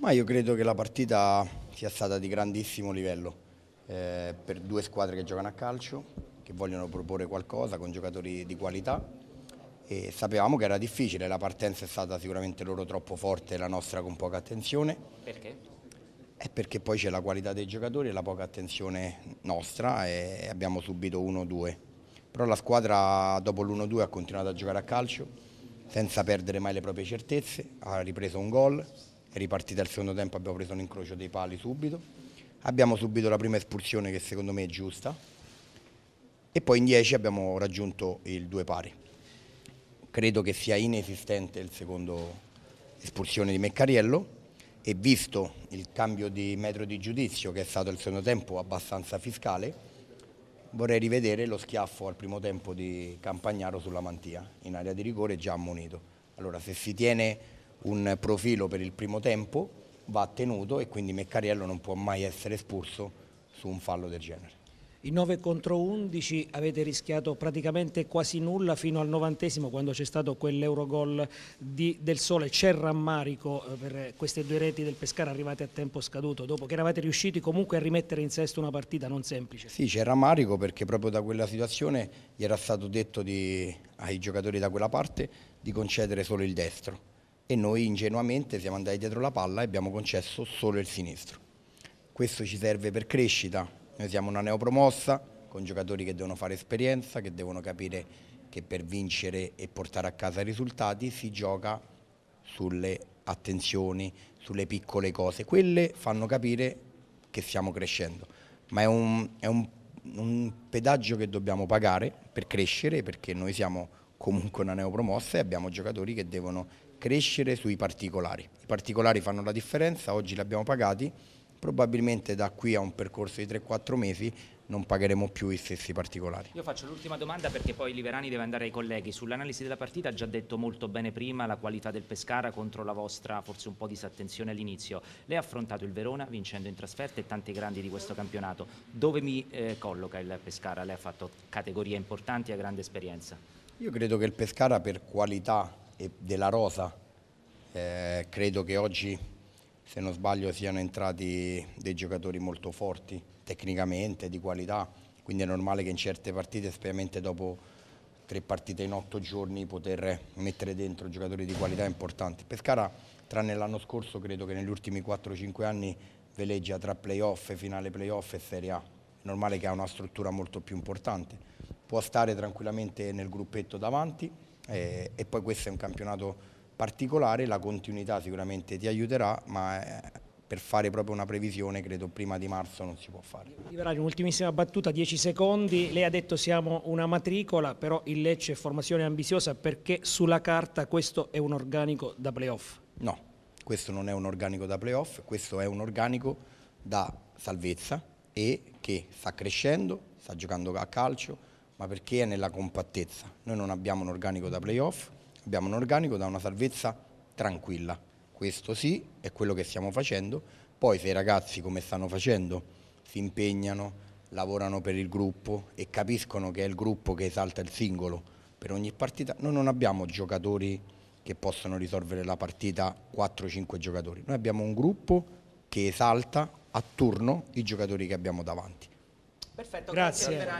Ma io credo che la partita sia stata di grandissimo livello eh, per due squadre che giocano a calcio, che vogliono proporre qualcosa con giocatori di qualità e sapevamo che era difficile, la partenza è stata sicuramente loro troppo forte e la nostra con poca attenzione. Perché? È perché poi c'è la qualità dei giocatori e la poca attenzione nostra e abbiamo subito 1-2. Però la squadra dopo l'1-2 ha continuato a giocare a calcio senza perdere mai le proprie certezze, ha ripreso un gol, è ripartita il secondo tempo, abbiamo preso un incrocio dei pali subito, abbiamo subito la prima espulsione che secondo me è giusta e poi in 10 abbiamo raggiunto il due pari. Credo che sia inesistente il secondo espulsione di Meccariello e visto il cambio di metro di giudizio che è stato il secondo tempo abbastanza fiscale, vorrei rivedere lo schiaffo al primo tempo di Campagnaro sulla Mantia in area di rigore già ammonito. Allora se si tiene un profilo per il primo tempo va tenuto e quindi Meccariello non può mai essere espulso su un fallo del genere. In 9 contro 11 avete rischiato praticamente quasi nulla fino al 90 quando c'è stato quell'Eurogol del Sole. C'è rammarico eh, per queste due reti del Pescara arrivate a tempo scaduto, dopo che eravate riusciti comunque a rimettere in sesto una partita non semplice. Sì, c'è rammarico perché proprio da quella situazione gli era stato detto di, ai giocatori da quella parte di concedere solo il destro e noi ingenuamente siamo andati dietro la palla e abbiamo concesso solo il sinistro. Questo ci serve per crescita, noi siamo una neopromossa con giocatori che devono fare esperienza, che devono capire che per vincere e portare a casa risultati si gioca sulle attenzioni, sulle piccole cose, quelle fanno capire che stiamo crescendo, ma è un, è un, un pedaggio che dobbiamo pagare per crescere perché noi siamo comunque una neopromossa e abbiamo giocatori che devono crescere sui particolari. I particolari fanno la differenza, oggi li abbiamo pagati, probabilmente da qui a un percorso di 3-4 mesi non pagheremo più i stessi particolari. Io faccio l'ultima domanda perché poi Liverani deve andare ai colleghi. Sull'analisi della partita ha già detto molto bene prima la qualità del Pescara contro la vostra forse un po' disattenzione all'inizio. Lei ha affrontato il Verona vincendo in trasferta e tanti grandi di questo campionato. Dove mi eh, colloca il Pescara? Lei ha fatto categorie importanti e ha grande esperienza. Io credo che il Pescara per qualità e della rosa. Eh, credo che oggi, se non sbaglio, siano entrati dei giocatori molto forti tecnicamente, di qualità, quindi è normale che in certe partite, specialmente dopo tre partite in otto giorni, poter mettere dentro giocatori di qualità importanti. Pescara, tranne l'anno scorso, credo che negli ultimi 4-5 anni veleggia tra playoff, finale playoff e Serie A. È normale che ha una struttura molto più importante. Può stare tranquillamente nel gruppetto davanti, e, eh, e poi questo è un campionato particolare, la continuità sicuramente ti aiuterà, ma eh, per fare proprio una previsione credo prima di marzo non si può fare. Liberari, un'ultimissima battuta, 10 secondi, lei ha detto siamo una matricola, però il Lecce è formazione ambiziosa perché sulla carta questo è un organico da playoff? No, questo non è un organico da playoff, questo è un organico da salvezza e che sta crescendo, sta giocando a calcio, ma perché è nella compattezza. Noi non abbiamo un organico da playoff, abbiamo un organico da una salvezza tranquilla. Questo sì, è quello che stiamo facendo. Poi se i ragazzi, come stanno facendo, si impegnano, lavorano per il gruppo e capiscono che è il gruppo che esalta il singolo per ogni partita, noi non abbiamo giocatori che possono risolvere la partita 4-5 giocatori. Noi abbiamo un gruppo che esalta a turno i giocatori che abbiamo davanti. Perfetto, grazie. grazie.